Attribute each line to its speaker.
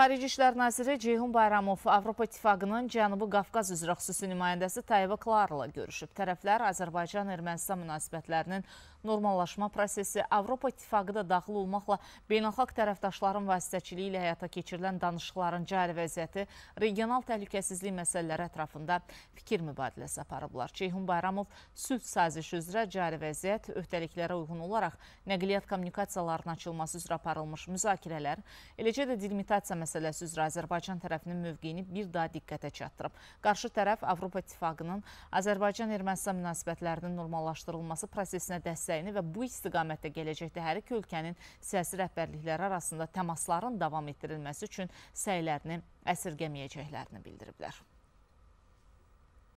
Speaker 1: Xarici İşlər Naziri Ceyhun Bayramov Avropa İttifaqının Cənubi Qafqaz üzrə xüsusi nümayəndəsi Tayyip Klarla görüşüb. Tərəflər Azərbaycan-Ermənistan münasibətlərinin normallaşma prosesi Avropa İttifaqı da daxil olmaqla beynəlxalq tərəfdaşların vasitəçiliyi ilə həyata keçirilən danışıqların cari vəziyyəti, regional təhlükəsizlik məsələləri ətrafında fikir mübadiləsi aparıblar. Ceyhun Bayramov sülh sazişi üzrə cari vəziyyət öhdəliklərə uyğun olaraq nəqliyyat kommunikasiyalarının açılması üzrə aparılmış müzakirələr, eləcə də delimitasiya məsələləri məsələsi üzrə Azərbaycan tərəfinin mövqeyini bir daha diqqətə çatdırıb. Qarşı tərəf Avropa İttifaqının Azərbaycan-Ermənistan münasibətlərinin normallaşdırılması prosesinə dəstəyini və bu istiqamətdə gələcəkdə hər iki ölkənin siyasi rəhbərlikləri arasında təmasların davam etdirilməsi üçün səylərini əsirgəməyəcəklərini bildiriblər.